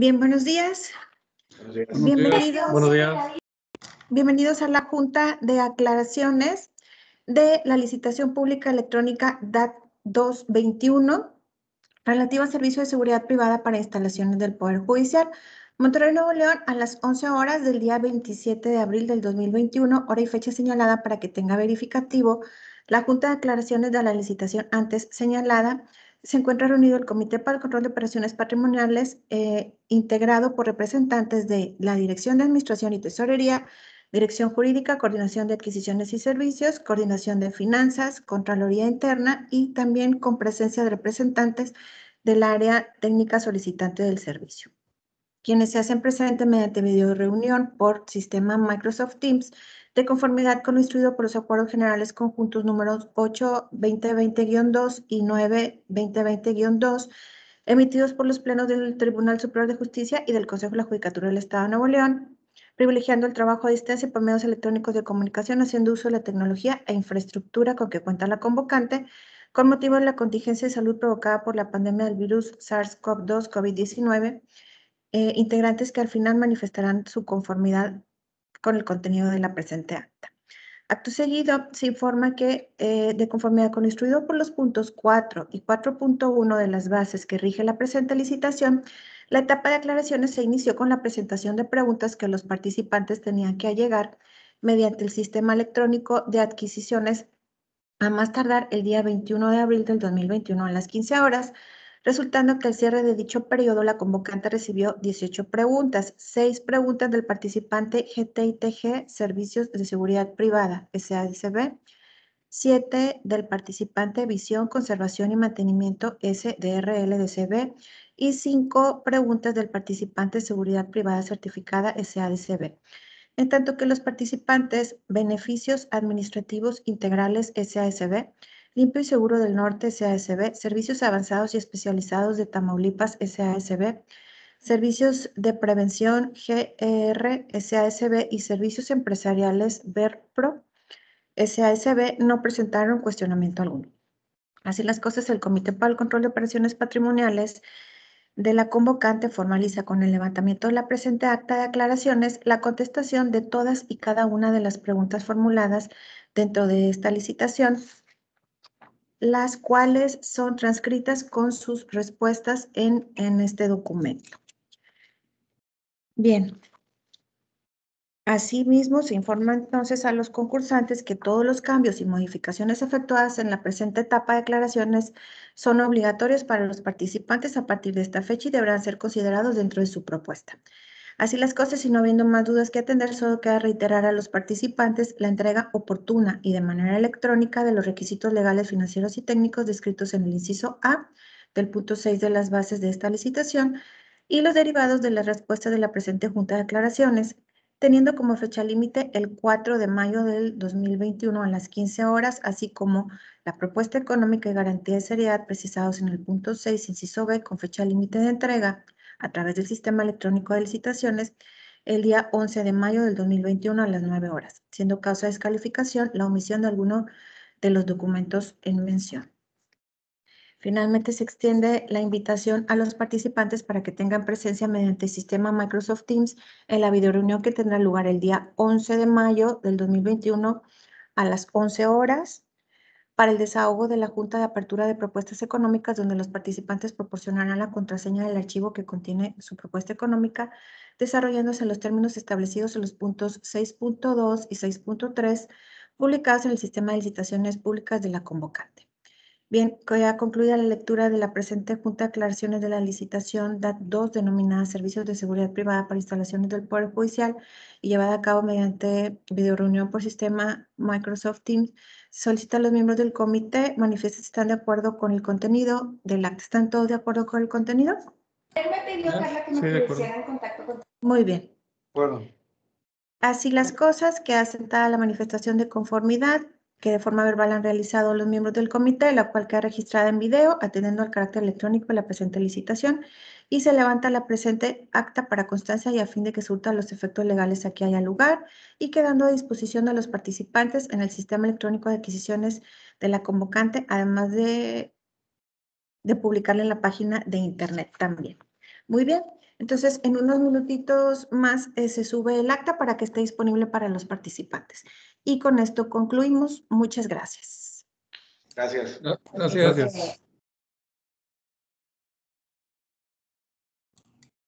Bien, buenos días. Bienvenidos, bienvenidos a la Junta de Aclaraciones de la Licitación Pública Electrónica DAT 221 relativa a Servicio de Seguridad Privada para Instalaciones del Poder Judicial. Monterrey Nuevo León a las 11 horas del día 27 de abril del 2021, hora y fecha señalada para que tenga verificativo la Junta de Aclaraciones de la licitación antes señalada se encuentra reunido el Comité para el Control de Operaciones Patrimoniales, eh, integrado por representantes de la Dirección de Administración y Tesorería, Dirección Jurídica, Coordinación de Adquisiciones y Servicios, Coordinación de Finanzas, Contraloría Interna y también con presencia de representantes del área técnica solicitante del servicio. Quienes se hacen presentes mediante video reunión por sistema Microsoft Teams de conformidad con lo instruido por los acuerdos generales conjuntos números 8-2020-2 y 9-2020-2, emitidos por los plenos del Tribunal Superior de Justicia y del Consejo de la Judicatura del Estado de Nuevo León, privilegiando el trabajo a distancia por medios electrónicos de comunicación, haciendo uso de la tecnología e infraestructura con que cuenta la convocante, con motivo de la contingencia de salud provocada por la pandemia del virus SARS-CoV-2 COVID-19, eh, integrantes que al final manifestarán su conformidad con el contenido de la presente acta. Acto seguido, se informa que, eh, de conformidad con lo instruido por los puntos 4 y 4.1 de las bases que rige la presente licitación, la etapa de aclaraciones se inició con la presentación de preguntas que los participantes tenían que allegar mediante el sistema electrónico de adquisiciones a más tardar el día 21 de abril del 2021 a las 15 horas resultando que al cierre de dicho periodo la convocante recibió 18 preguntas, 6 preguntas del participante GTITG Servicios de Seguridad Privada, SADCB, 7 del participante Visión, Conservación y Mantenimiento SDRLDCB y 5 preguntas del participante Seguridad Privada Certificada SADCB. En tanto que los participantes Beneficios Administrativos Integrales SASB Limpio y Seguro del Norte SASB, Servicios Avanzados y Especializados de Tamaulipas SASB, Servicios de Prevención GER SASB y Servicios Empresariales BERPRO SASB no presentaron cuestionamiento alguno. Así las cosas, el Comité para el Control de Operaciones Patrimoniales de la convocante formaliza con el levantamiento de la presente acta de aclaraciones la contestación de todas y cada una de las preguntas formuladas dentro de esta licitación las cuales son transcritas con sus respuestas en, en este documento. Bien. Asimismo, se informa entonces a los concursantes que todos los cambios y modificaciones efectuadas en la presente etapa de declaraciones son obligatorios para los participantes a partir de esta fecha y deberán ser considerados dentro de su propuesta. Así las cosas y no habiendo más dudas que atender, solo queda reiterar a los participantes la entrega oportuna y de manera electrónica de los requisitos legales, financieros y técnicos descritos en el inciso A del punto 6 de las bases de esta licitación y los derivados de la respuesta de la presente Junta de Aclaraciones, teniendo como fecha límite el 4 de mayo del 2021 a las 15 horas, así como la propuesta económica y garantía de seriedad precisados en el punto 6, inciso B, con fecha límite de entrega, a través del Sistema Electrónico de Licitaciones el día 11 de mayo del 2021 a las 9 horas, siendo causa de descalificación la omisión de alguno de los documentos en mención. Finalmente, se extiende la invitación a los participantes para que tengan presencia mediante el sistema Microsoft Teams en la videoreunión que tendrá lugar el día 11 de mayo del 2021 a las 11 horas para el desahogo de la Junta de Apertura de Propuestas Económicas, donde los participantes proporcionarán la contraseña del archivo que contiene su propuesta económica, desarrollándose en los términos establecidos en los puntos 6.2 y 6.3 publicados en el sistema de licitaciones públicas de la convocante. Bien, ya concluida la lectura de la presente Junta de Aclaraciones de la licitación DAT 2, denominada Servicios de Seguridad Privada para Instalaciones del Poder Judicial y llevada a cabo mediante videoreunión por sistema Microsoft Teams, solicita a los miembros del comité manifiesta si están de acuerdo con el contenido del acta. ¿Están todos de acuerdo con el contenido? Él me pidió, que me contacto con... Muy bien. Bueno. Así las cosas, queda sentada la manifestación de conformidad que de forma verbal han realizado los miembros del comité, la cual queda registrada en video, atendiendo al carácter electrónico de la presente licitación, y se levanta la presente acta para constancia y a fin de que surta los efectos legales a que haya lugar, y quedando a disposición de los participantes en el sistema electrónico de adquisiciones de la convocante, además de, de publicarla en la página de Internet también. Muy bien. Entonces, en unos minutitos más eh, se sube el acta para que esté disponible para los participantes. Y con esto concluimos. Muchas gracias. Gracias. Gracias. gracias.